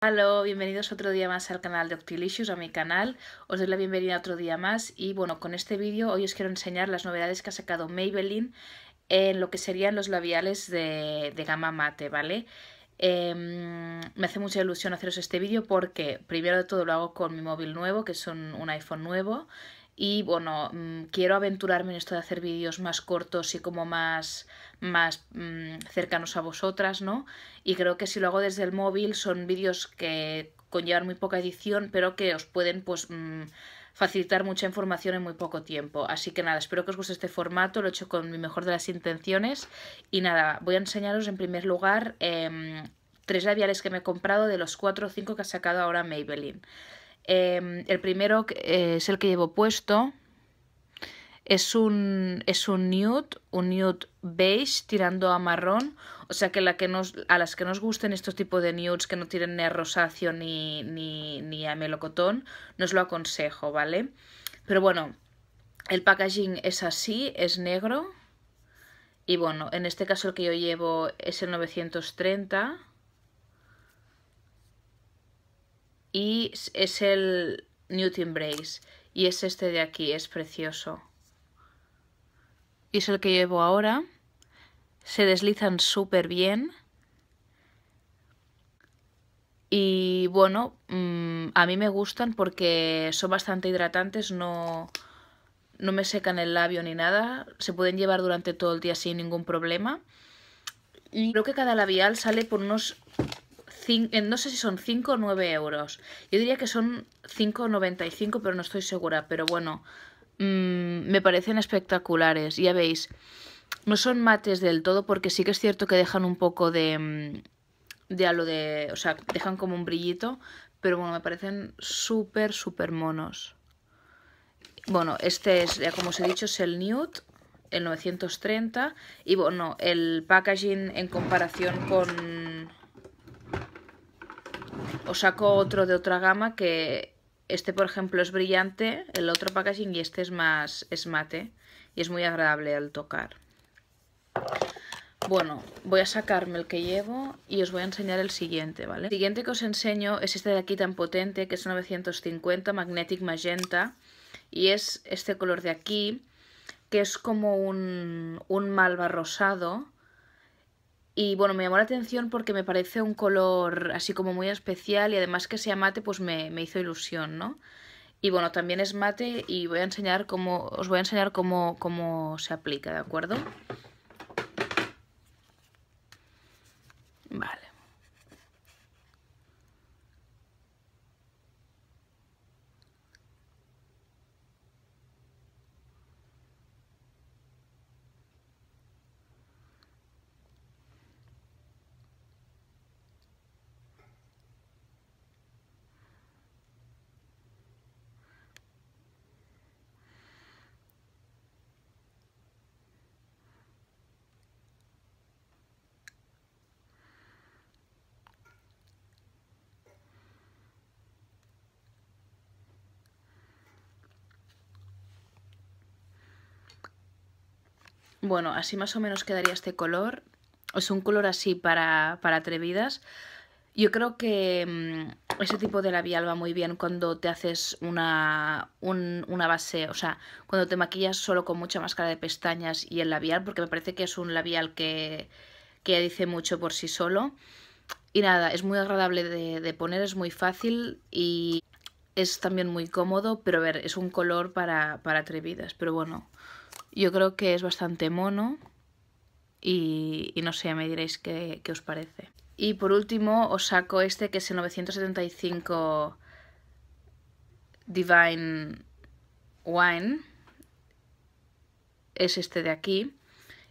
Hola, bienvenidos otro día más al canal de Octilicious, a mi canal. Os doy la bienvenida otro día más y bueno, con este vídeo hoy os quiero enseñar las novedades que ha sacado Maybelline en lo que serían los labiales de, gama mate, ¿vale? Em, me hace mucha ilusión haceros este vídeo porque primero de todo lo hago con mi móvil nuevo, que es un iPhone nuevo, y bueno, mm, quiero aventurarme en esto de hacer vídeos más cortos y como más, más mm, cercanos a vosotras, ¿no? Y creo que si lo hago desde el móvil son vídeos que conllevan muy poca edición, pero que os pueden pues mm, facilitar mucha información en muy poco tiempo. Así que nada, espero que os guste este formato, lo he hecho con mi mejor de las intenciones. Y nada, voy a enseñaros en primer lugar em, tres labiales que me he comprado de los cuatro o cinco que ha sacado ahora Maybelline. Em, el primero eh, es el que llevo puesto. Es un, es un nude, un nude beige tirando a marrón. O sea que, la que nos, a las que nos gusten estos tipos de nudes que no tienen ni a rosáceo ni, ni, ni a melocotón, nos lo aconsejo, ¿vale? Pero bueno, el packaging es así, es negro. Y bueno, en este caso el que yo llevo es el 930. y es el Newton Brace y es este de aquí, es precioso. Y es el que llevo ahora. Se deslizan súper bien. Y bueno, mm, a mí me gustan porque son bastante hidratantes, no, no me secan el labio ni nada. Se pueden llevar durante todo el día sin ningún problema. Y creo que cada labial sale por unos eh, no sé si son 5 o 9 euros. Yo diría que son 5,95, pero no estoy segura. Pero bueno, mm, me parecen espectaculares. Ya veis, no son mates del todo porque sí que es cierto que dejan un poco de... Mm, de a de... o sea, dejan como un brillito. Pero bueno, me parecen súper, súper monos. Bueno, este es, ya como os he dicho, es el nude, el 930 y bueno, el packaging en comparación con os saco otro de otra gama que este, por ejemplo, es brillante, el otro packaging y este es más es mate y es muy agradable al tocar. Bueno, voy a sacarme el que llevo y os voy a enseñar el siguiente, ¿vale? El siguiente que os enseño es este de aquí tan potente, que es 950 Magnetic Magenta. Y es este color de aquí, que es como un, un malva rosado y bueno, me llamó la atención porque me parece un color así como muy especial y además que sea mate pues me, hizo ilusión, ¿no? Y bueno, también es mate y voy a enseñar cómo, os voy a enseñar cómo, cómo se aplica, ¿de acuerdo? Bueno, así más o menos quedaría este color. Es un color así para, para atrevidas. Yo creo que mm, ese tipo de labial va muy bien cuando te haces una, una base, o sea, cuando te maquillas solo con mucha máscara de pestañas y el labial, porque me parece que es un labial que, dice mucho por sí solo. Y nada, es muy agradable de, poner, es muy fácil y es también muy cómodo, pero a ver, es un color para, para atrevidas, pero bueno... Yo creo que es bastante mono y, no sé, me diréis qué, qué, os parece. Y por último os saco este que es el 975 Divine Wine. Es este de aquí.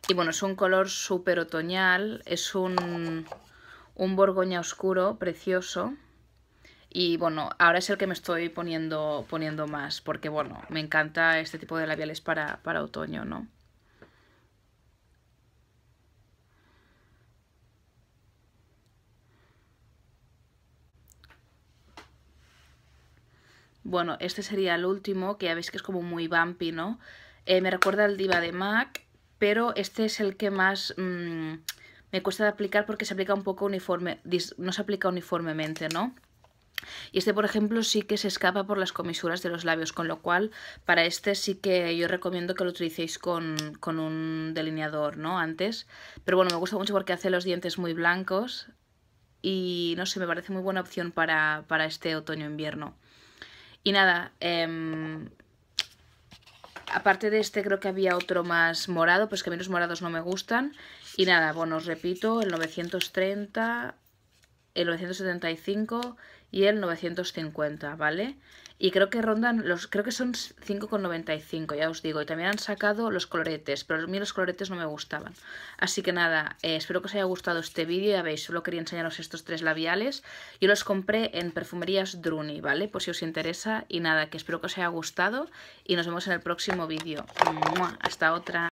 Y bueno, es un color súper otoñal, es un, un borgoña oscuro, precioso. Y bueno, ahora es el que me estoy poniendo, poniendo más, porque bueno, me encanta este tipo de labiales para, otoño, ¿no? Bueno, este sería el último, que ya veis que es como muy bumpy, ¿no? Eh, me recuerda al Diva de MAC, pero este es el que más mm, me cuesta aplicar porque se aplica un poco uniforme, no se aplica uniformemente, ¿no? Y este, por ejemplo, sí que se escapa por las comisuras de los labios, con lo cual para este sí que yo recomiendo que lo utilicéis con, un delineador, ¿no? Antes. Pero bueno, me gusta mucho porque hace los dientes muy blancos y no sé, me parece muy buena opción para, este otoño-invierno. Y nada, em, aparte de este creo que había otro más morado, pues que a mí los morados no me gustan. Y nada, bueno, os repito, el 930, el 975 y el 950, ¿vale? Y creo que rondan los creo que son 5,95, ya os digo, y también han sacado los coloretes, pero a mí los coloretes no me gustaban. Así que nada, eh, espero que os haya gustado este vídeo, ya veis, solo quería enseñaros estos tres labiales. Yo los compré en Perfumerías Druni, ¿vale? Por si os interesa y nada, que espero que os haya gustado y nos vemos en el próximo vídeo. Hasta otra.